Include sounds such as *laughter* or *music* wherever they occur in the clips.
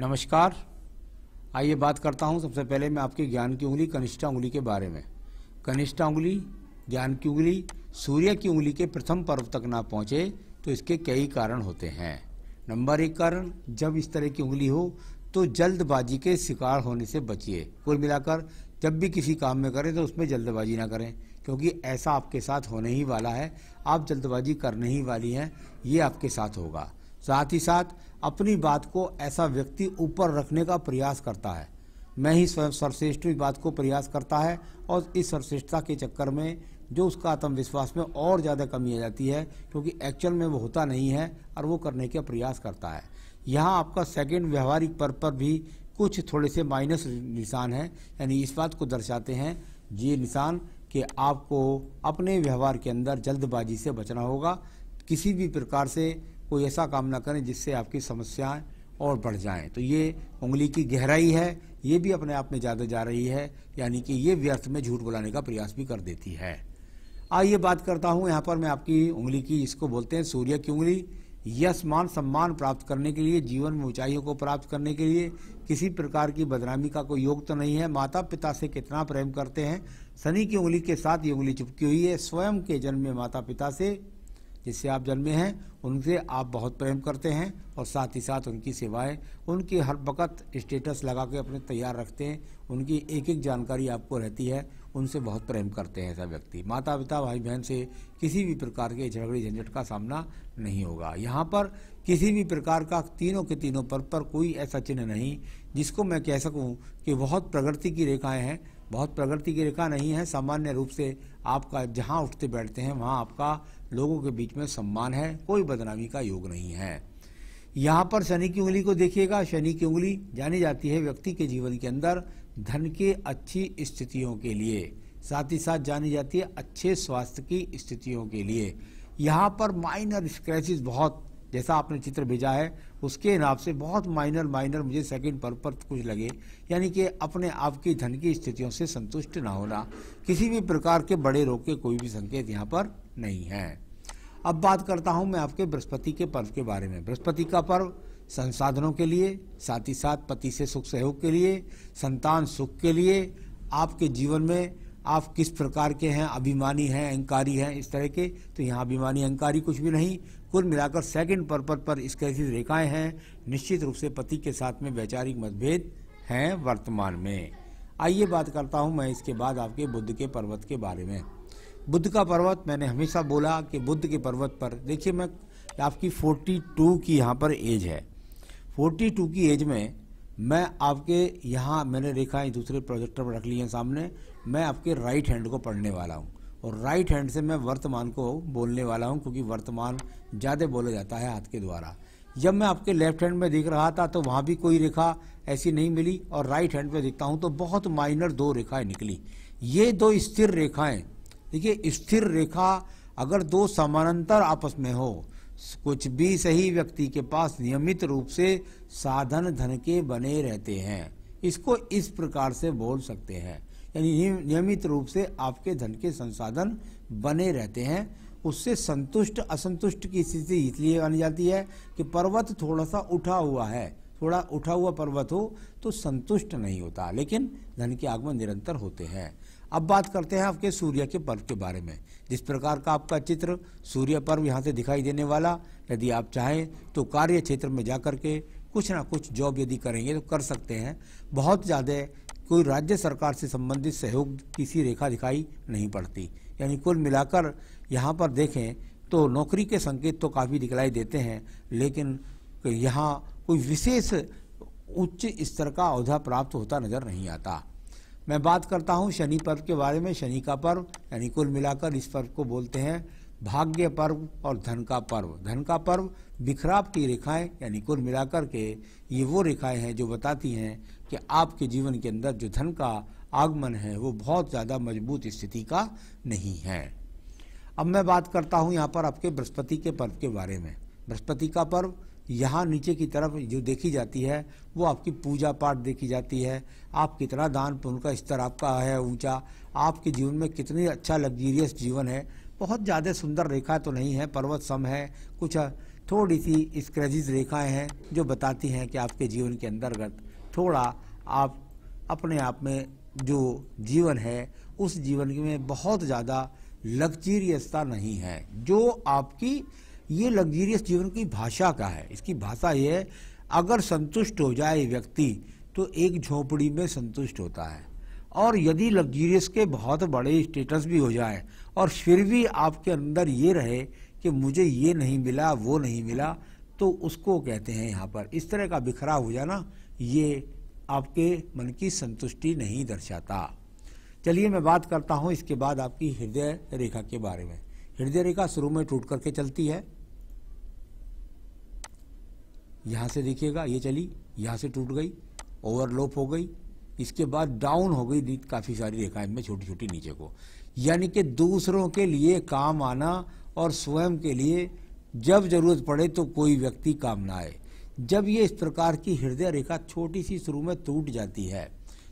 नमस्कार आइए बात करता हूँ सबसे पहले मैं आपके ज्ञान की उंगली कनिष्ठा उंगली के बारे में कनिष्ठा उंगली ज्ञान की उंगली सूर्य की उंगली के प्रथम पर्व तक ना पहुँचे तो इसके कई कारण होते हैं नंबर एक कारण जब इस तरह की उंगली हो तो जल्दबाजी के शिकार होने से बचिए कुल मिलाकर जब भी किसी काम में करें तो उसमें जल्दबाजी ना करें क्योंकि ऐसा आपके साथ होने ही वाला है आप जल्दबाजी करने ही वाली हैं ये आपके साथ होगा साथ ही साथ अपनी बात को ऐसा व्यक्ति ऊपर रखने का प्रयास करता है मैं ही स्वयं सर्वश्रेष्ठ इस बात को प्रयास करता है और इस सर्वश्रेष्ठता के चक्कर में जो उसका आत्मविश्वास में और ज़्यादा कमी आ जाती है क्योंकि एक्चुअल में वो होता नहीं है और वो करने का प्रयास करता है यहाँ आपका सेकेंड व्यवहारिक पर पर भी कुछ थोड़े से माइनस निशान हैं यानी इस बात को दर्शाते हैं ये निशान कि आपको अपने व्यवहार के अंदर जल्दबाजी से बचना होगा किसी भी प्रकार से कोई ऐसा काम ना करें जिससे आपकी समस्याएं और बढ़ जाएं तो ये उंगली की गहराई है ये भी अपने आप में ज़्यादा जा रही है यानी कि ये व्यर्थ में झूठ बुलाने का प्रयास भी कर देती है आइए बात करता हूँ यहाँ पर मैं आपकी उंगली की इसको बोलते हैं सूर्य की उंगली यश मान सम्मान प्राप्त करने के लिए जीवन में ऊंचाइयों को प्राप्त करने के लिए किसी प्रकार की बदनामी का कोई योग तो नहीं है माता पिता से कितना प्रेम करते हैं शनि की उंगली के साथ ये उंगली चिपकी हुई है स्वयं के जन्म में माता पिता से जिससे आप जन्मे हैं उनसे आप बहुत प्रेम करते हैं और साथ ही साथ उनकी सेवाएं उनकी हर वक़्त स्टेटस लगा के अपने तैयार रखते हैं उनकी एक एक जानकारी आपको रहती है उनसे बहुत प्रेम करते हैं ऐसा व्यक्ति माता पिता भाई बहन से किसी भी प्रकार के झगड़े झंझट का सामना नहीं होगा यहाँ पर किसी भी प्रकार का तीनों के तीनों पर पर कोई ऐसा चिन्ह नहीं जिसको मैं कह सकूँ कि बहुत प्रगति की रेखाएँ हैं बहुत प्रगति की रेखा नहीं है सामान्य रूप से आपका जहाँ उठते बैठते हैं वहाँ आपका लोगों के बीच में सम्मान है कोई बदनामी का योग नहीं है यहाँ पर शनि की उंगली को देखिएगा शनि की उंगली जानी जाती है व्यक्ति के जीवन के अंदर धन के अच्छी स्थितियों के लिए साथ ही साथ जानी जाती है अच्छे स्वास्थ्य की स्थितियों के लिए यहाँ पर माइनर स्क्रैचेस बहुत जैसा आपने चित्र भेजा है उसके हिसाब से बहुत माइनर माइनर मुझे सेकंड पर पर कुछ लगे यानी कि अपने आप की धन की स्थितियों से संतुष्ट ना होना किसी भी प्रकार के बड़े रोग के कोई भी संकेत यहाँ पर नहीं है अब बात करता हूँ मैं आपके बृहस्पति के पर्व के बारे में बृहस्पति का पर्व संसाधनों के लिए साथ ही साथ पति से सुख सहयोग के लिए संतान सुख के लिए आपके जीवन में आप किस प्रकार के हैं अभिमानी हैं अहंकारी हैं इस तरह के तो यहाँ अभिमानी अहंकारी कुछ भी नहीं कुल मिलाकर सेकंड पर्पज पर तरह की रेखाएं हैं निश्चित रूप से पति के साथ में वैचारिक मतभेद हैं वर्तमान में आइए बात करता हूँ मैं इसके बाद आपके बुद्ध के पर्वत के बारे में बुद्ध का पर्वत मैंने हमेशा बोला कि बुद्ध के पर्वत पर देखिए मैं आपकी 42 की यहाँ पर एज है 42 की एज में मैं आपके यहाँ मैंने रेखाएं दूसरे प्रोजेक्टर पर रख ली हैं सामने मैं आपके राइट हैंड को पढ़ने वाला हूँ और राइट हैंड से मैं वर्तमान को बोलने वाला हूँ क्योंकि वर्तमान ज़्यादा बोला जाता है हाथ के द्वारा जब मैं आपके लेफ्ट हैंड में देख रहा था तो वहाँ भी कोई रेखा ऐसी नहीं मिली और राइट हैंड में देखता हूँ तो बहुत माइनर दो रेखाएं निकली ये दो स्थिर रेखाएं देखिए स्थिर रेखा अगर दो समानांतर आपस में हो कुछ भी सही व्यक्ति के पास नियमित रूप से साधन धन के बने रहते हैं इसको इस प्रकार से बोल सकते हैं यानी नियमित रूप से आपके धन के संसाधन बने रहते हैं उससे संतुष्ट असंतुष्ट की स्थिति इसलिए मानी जाती है कि पर्वत थोड़ा सा उठा हुआ है थोड़ा उठा हुआ पर्वत हो तो संतुष्ट नहीं होता लेकिन धन के आगमन निरंतर होते हैं अब बात करते हैं आपके सूर्य के पर्व के बारे में जिस प्रकार का आपका चित्र सूर्य पर्व यहाँ से दिखाई देने वाला यदि आप चाहें तो कार्य क्षेत्र में जा करके के कुछ ना कुछ जॉब यदि करेंगे तो कर सकते हैं बहुत ज़्यादा कोई राज्य सरकार से संबंधित सहयोग किसी रेखा दिखाई नहीं पड़ती यानी कुल मिलाकर यहाँ पर देखें तो नौकरी के संकेत तो काफ़ी दिखलाई देते हैं लेकिन यहाँ कोई विशेष उच्च स्तर का अवधा प्राप्त होता नजर नहीं आता मैं बात करता हूँ शनि पर्व के बारे में शनि का पर्व यानी कुल मिलाकर इस पर्व को बोलते हैं भाग्य पर्व और धन का पर्व धन का पर्व बिखराव की रेखाएं यानी कुल मिलाकर के ये वो रेखाएं हैं जो बताती हैं कि आपके जीवन के अंदर जो धन का आगमन है वो बहुत ज़्यादा मजबूत स्थिति का नहीं है अब मैं बात करता हूँ यहाँ पर आपके बृहस्पति के पर्व के बारे में बृहस्पति का पर्व यहाँ नीचे की तरफ जो देखी जाती है वो आपकी पूजा पाठ देखी जाती है आप कितना दान पुण्य का स्तर आपका है ऊंचा आपके जीवन में कितनी अच्छा लग्जीरियस जीवन है बहुत ज़्यादा सुंदर रेखा तो नहीं है पर्वत सम है कुछ थोड़ी सी स्क्रेजिज रेखाएं हैं जो बताती हैं कि आपके जीवन के अंतर्गत थोड़ा आप अपने आप में जो जीवन है उस जीवन में बहुत ज़्यादा लग्जीरियसता नहीं है जो आपकी ये लग्जीरियस जीवन की भाषा का है इसकी भाषा ये है अगर संतुष्ट हो जाए व्यक्ति तो एक झोपड़ी में संतुष्ट होता है और यदि लग्जूरियस के बहुत बड़े स्टेटस भी हो जाए और फिर भी आपके अंदर ये रहे कि मुझे ये नहीं मिला वो नहीं मिला तो उसको कहते हैं यहाँ पर इस तरह का बिखराव हो जाना ये आपके मन की संतुष्टि नहीं दर्शाता चलिए मैं बात करता हूँ इसके बाद आपकी हृदय रेखा के बारे में हृदय रेखा शुरू में टूट करके चलती है यहाँ से देखिएगा ये चली यहाँ से टूट गई ओवरलोप हो गई इसके बाद डाउन हो गई काफ़ी सारी रेखाएं में छोटी छोटी नीचे को यानी कि दूसरों के लिए काम आना और स्वयं के लिए जब जरूरत पड़े तो कोई व्यक्ति काम ना आए जब ये इस प्रकार की हृदय रेखा छोटी सी शुरू में टूट जाती है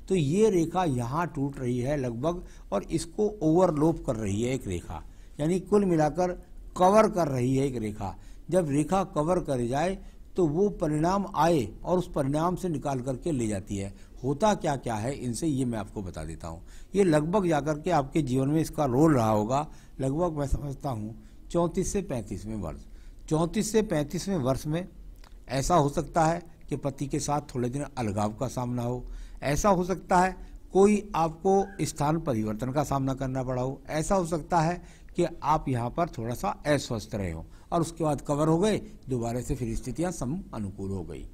तो ये रेखा यहाँ टूट रही है लगभग और इसको ओवरलोप कर रही है एक रेखा यानी कुल मिलाकर कवर कर रही है एक रेखा जब रेखा कवर कर जाए तो वो परिणाम आए और उस परिणाम से निकाल करके ले जाती है होता क्या क्या है इनसे ये मैं आपको बता देता हूँ ये लगभग जाकर के आपके जीवन में इसका रोल रहा होगा लगभग मैं समझता हूँ चौंतीस से पैंतीसवें वर्ष चौंतीस से पैंतीसवें वर्ष में ऐसा हो सकता है कि पति के साथ थोड़े दिन अलगाव का सामना हो ऐसा हो सकता है कोई आपको स्थान परिवर्तन का सामना करना पड़ा हो ऐसा हो सकता है कि आप यहाँ पर थोड़ा सा अस्वस्थ रहे हो और उसके बाद कवर हो गए दोबारा से फिर स्थितियाँ सम अनुकूल हो गई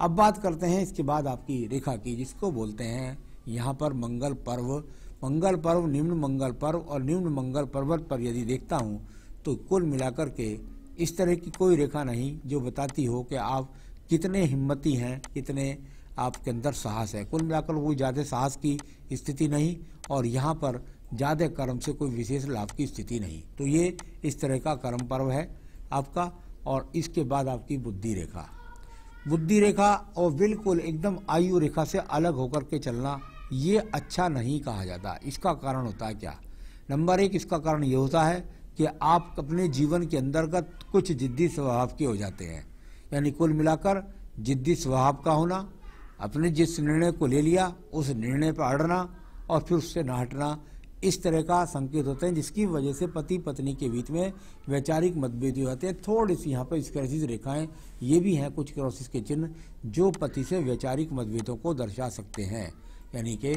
अब बात करते हैं इसके बाद आपकी रेखा की जिसको बोलते हैं यहाँ पर मंगल पर्व मंगल पर्व निम्न मंगल पर्व और निम्न मंगल पर्वत पर यदि देखता हूँ तो कुल मिलाकर के इस तरह की कोई रेखा नहीं जो बताती हो कि आप कितने हिम्मती हैं कितने आपके अंदर साहस है कुल मिलाकर कोई ज़्यादा साहस की स्थिति नहीं और यहाँ पर ज़्यादा कर्म से कोई विशेष लाभ की स्थिति नहीं तो ये इस तरह का कर्म पर्व है आपका और इसके बाद आपकी बुद्धि रेखा बुद्धि रेखा और बिल्कुल एकदम आयु रेखा से अलग होकर के चलना ये अच्छा नहीं कहा जाता इसका कारण होता है क्या नंबर एक इसका कारण ये होता है कि आप अपने जीवन के अंतर्गत कुछ जिद्दी स्वभाव के हो जाते हैं यानी कुल मिलाकर जिद्दी स्वभाव का होना अपने जिस निर्णय को ले लिया उस निर्णय पर अड़ना और फिर उससे न हटना इस तरह का संकेत होते हैं जिसकी वजह से पति पत्नी के बीच में वैचारिक मतभेद हो होते हैं थोड़ी सी यहाँ पर स्क्रसिस रेखाएं ये भी हैं कुछ क्रॉसिस के चिन्ह जो पति से वैचारिक मतभेदों को दर्शा सकते हैं यानी कि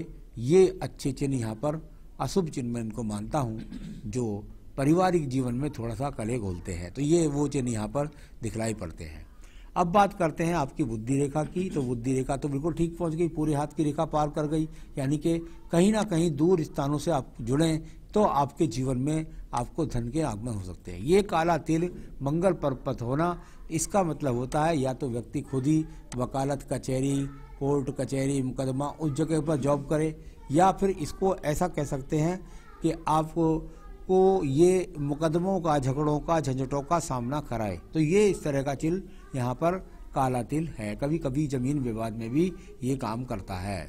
ये अच्छे चिन्ह यहाँ पर अशुभ चिन्ह मैं इनको मानता हूँ जो पारिवारिक जीवन में थोड़ा सा कले घोलते हैं तो ये वो चिन्ह यहाँ पर दिखलाई पड़ते हैं अब बात करते हैं आपकी बुद्धि रेखा की तो बुद्धि रेखा तो बिल्कुल ठीक पहुंच गई पूरे हाथ की रेखा पार कर गई यानी कि कहीं ना कहीं दूर स्थानों से आप जुड़ें तो आपके जीवन में आपको धन के आगमन हो सकते हैं ये काला तिल मंगल पर्वत होना इसका मतलब होता है या तो व्यक्ति खुद ही वकालत कचहरी कोर्ट कचहरी मुकदमा उस जगह पर जॉब करे या फिर इसको ऐसा कह सकते हैं कि आपको को ये मुकदमों का झगड़ों का झंझटों का सामना कराए तो ये इस तरह का चिल यहाँ पर काला तिल है कभी कभी जमीन विवाद में भी ये काम करता है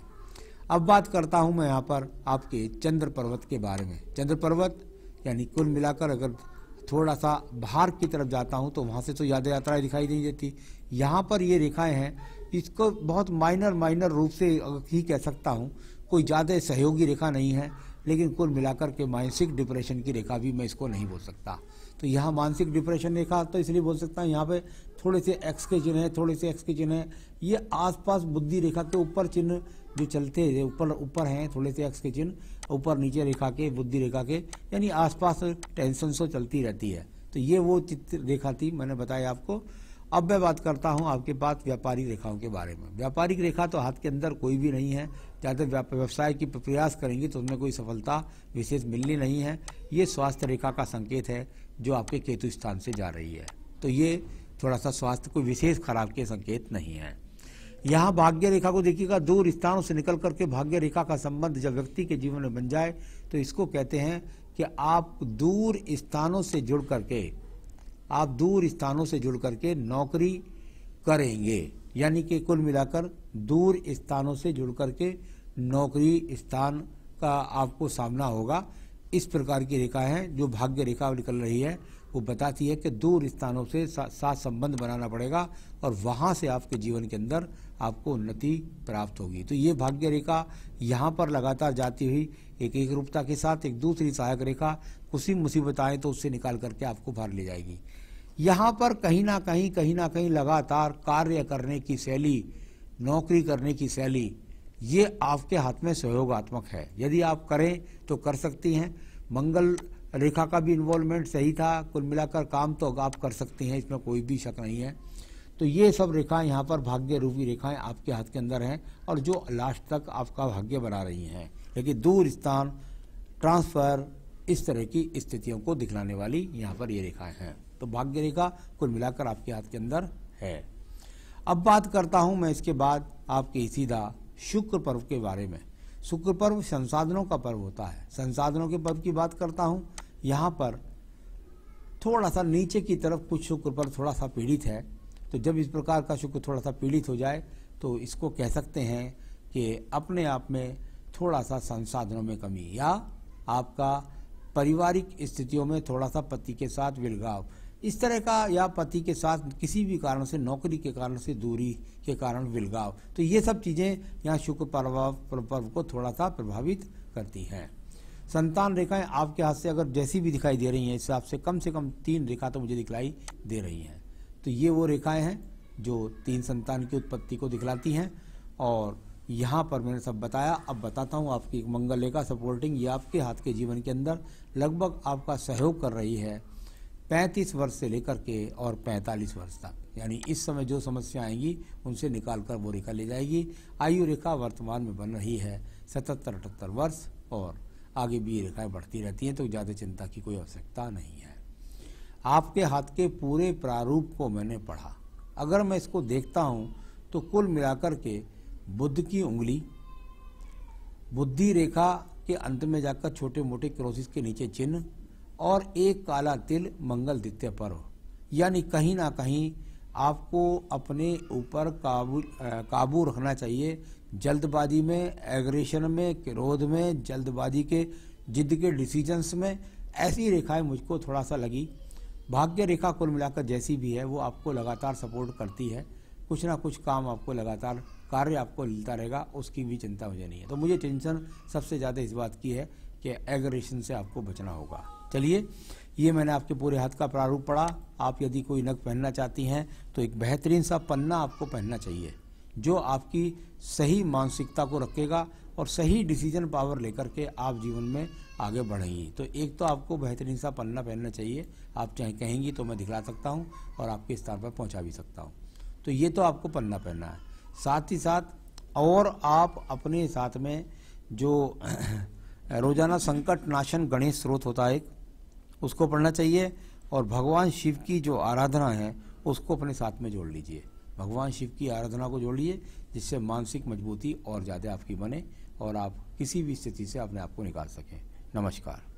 अब बात करता हूँ मैं यहाँ पर आपके चंद्र पर्वत के बारे में चंद्र पर्वत यानी कुल मिलाकर अगर थोड़ा सा बाहर की तरफ जाता हूँ तो वहाँ से तो याद यात्राएं दिखाई नहीं देती यहाँ पर ये रेखाएं हैं इसको बहुत माइनर माइनर रूप से ही कह सकता हूँ कोई ज़्यादा सहयोगी रेखा नहीं है लेकिन कुल मिलाकर के मानसिक डिप्रेशन की रेखा भी मैं इसको नहीं बोल सकता तो यहाँ मानसिक डिप्रेशन देखा तो इसलिए बोल सकता हूँ यहाँ पे थोड़े से एक्स के चिन्ह है थोड़े से एक्स के चिन्ह है ये आसपास बुद्धि रेखा के ऊपर चिन्ह जो चलते हैं ऊपर ऊपर हैं थोड़े से एक्स के चिन्ह ऊपर नीचे रेखा के बुद्धि रेखा के यानी आसपास टेंशन सो तो चलती रहती है तो ये वो चित्र रेखा थी मैंने बताया आपको अब मैं बात करता हूँ आपके पास व्यापारिक रेखाओं के बारे में व्यापारिक रेखा तो हाथ के अंदर कोई भी नहीं है जहाँ तक व्यवसाय की प्रयास करेंगे तो उसमें कोई सफलता विशेष मिलनी नहीं है ये स्वास्थ्य रेखा का संकेत है जो आपके केतु स्थान से जा रही है तो ये थोड़ा सा स्वास्थ्य कोई विशेष खराब के संकेत नहीं है यहाँ भाग्य रेखा को देखिएगा दूर स्थानों से निकल करके भाग्य रेखा का संबंध जब व्यक्ति के जीवन में बन जाए तो इसको कहते हैं कि आप दूर स्थानों से जुड़ करके आप दूर स्थानों से जुड़ करके नौकरी करेंगे यानी कि कुल मिलाकर दूर स्थानों से जुड़ करके नौकरी स्थान का आपको सामना होगा इस प्रकार की रेखा है जो भाग्य रेखा निकल रही है वो बताती है कि दूर स्थानों से साथ संबंध बनाना पड़ेगा और वहाँ से आपके जीवन के अंदर आपको उन्नति प्राप्त होगी तो ये भाग्य रेखा यहाँ पर लगातार जाती हुई एक एक रूपता के साथ एक दूसरी सहायक रेखा उसी मुसीबत आए तो उससे निकाल करके आपको भार ले जाएगी यहाँ पर कहीं ना कहीं कहीं ना कहीं लगातार कार्य करने की शैली नौकरी करने की शैली ये आपके हाथ में सहयोगात्मक है यदि आप करें तो कर सकती हैं मंगल रेखा का भी इन्वॉल्वमेंट सही था कुल मिलाकर काम तो आप कर सकती हैं इसमें कोई भी शक नहीं है तो ये सब रेखाएं यहाँ पर भाग्य रूपी रेखाएं आपके हाथ के अंदर हैं और जो लास्ट तक आपका भाग्य बना रही हैं लेकिन दूर स्थान ट्रांसफ़र इस तरह की स्थितियों को दिखलाने वाली यहाँ पर ये रेखाएं हैं तो भाग्य रेखा कुल मिलाकर आपके हाथ के अंदर है अब बात करता हूँ मैं इसके बाद आपके सीधा शुक्र पर्व के बारे में शुक्र पर्व संसाधनों का पर्व होता है संसाधनों के पर्व की बात करता हूँ यहाँ पर थोड़ा सा नीचे की तरफ कुछ शुक्र पर्व थोड़ा सा पीड़ित है तो जब इस प्रकार का शुक्र थोड़ा सा पीड़ित हो जाए तो इसको कह सकते हैं कि अपने आप में थोड़ा सा संसाधनों में कमी या आपका पारिवारिक स्थितियों में थोड़ा सा पति के साथ विलगाव इस तरह का या पति के साथ किसी भी कारण से नौकरी के कारण से दूरी के कारण विलगाव तो ये सब चीज़ें यहाँ शुक्र प्रभाव पर्व को थोड़ा सा प्रभावित करती हैं संतान रेखाएं आपके हाथ से अगर जैसी भी दिखाई दे रही हैं इस हिसाब से कम से कम तीन रेखा तो मुझे दिखलाई दे रही हैं तो ये वो रेखाएं हैं जो तीन संतान की उत्पत्ति को दिखलाती हैं और यहाँ पर मैंने सब बताया अब बताता हूँ आपकी मंगल रेखा सपोर्टिंग ये आपके हाथ के जीवन के अंदर लगभग आपका सहयोग कर रही है पैंतीस वर्ष से लेकर के और पैंतालीस वर्ष तक यानी इस समय जो समस्या आएंगी उनसे निकाल कर वो रेखा ले जाएगी आयु रेखा वर्तमान में बन रही है सतहत्तर अठहत्तर वर्ष और आगे भी ये रेखाएँ बढ़ती रहती हैं तो ज़्यादा चिंता की कोई आवश्यकता नहीं है आपके हाथ के पूरे प्रारूप को मैंने पढ़ा अगर मैं इसको देखता हूँ तो कुल मिलाकर के बुद्ध की उंगली बुद्धि रेखा के अंत में जाकर छोटे मोटे क्रोसिस के नीचे चिन्ह और एक काला तिल मंगल द्वितीय पर हो यानी कहीं ना कहीं आपको अपने ऊपर काबू काबू रखना चाहिए जल्दबाजी में एग्रेशन में क्रोध में जल्दबाजी के जिद के डिसीजंस में ऐसी रेखाएं मुझको थोड़ा सा लगी भाग्य रेखा कुल मिलाकर जैसी भी है वो आपको लगातार सपोर्ट करती है कुछ ना कुछ काम आपको लगातार कार्य आपको मिलता रहेगा उसकी भी चिंता मुझे नहीं है तो मुझे टेंशन सबसे ज़्यादा इस बात की है कि एग्रेशन से आपको बचना होगा चलिए ये मैंने आपके पूरे हाथ का प्रारूप पढ़ा आप यदि कोई नग पहनना चाहती हैं तो एक बेहतरीन सा पन्ना आपको पहनना चाहिए जो आपकी सही मानसिकता को रखेगा और सही डिसीजन पावर लेकर के आप जीवन में आगे बढ़ेंगी तो एक तो आपको बेहतरीन सा पन्ना पहनना चाहिए आप चाहे कहेंगी तो मैं दिखला सकता हूँ और आपके स्थान पर पहुँचा भी सकता हूँ तो ये तो आपको पन्ना पहनना है साथ ही साथ और आप अपने साथ में जो *clears throat* रोजाना संकट नाशन गणेश स्रोत होता है एक उसको पढ़ना चाहिए और भगवान शिव की जो आराधना है उसको अपने साथ में जोड़ लीजिए भगवान शिव की आराधना को जोड़ लीजिए जिससे मानसिक मजबूती और ज़्यादा आपकी बने और आप किसी भी स्थिति से अपने आप को निकाल सकें नमस्कार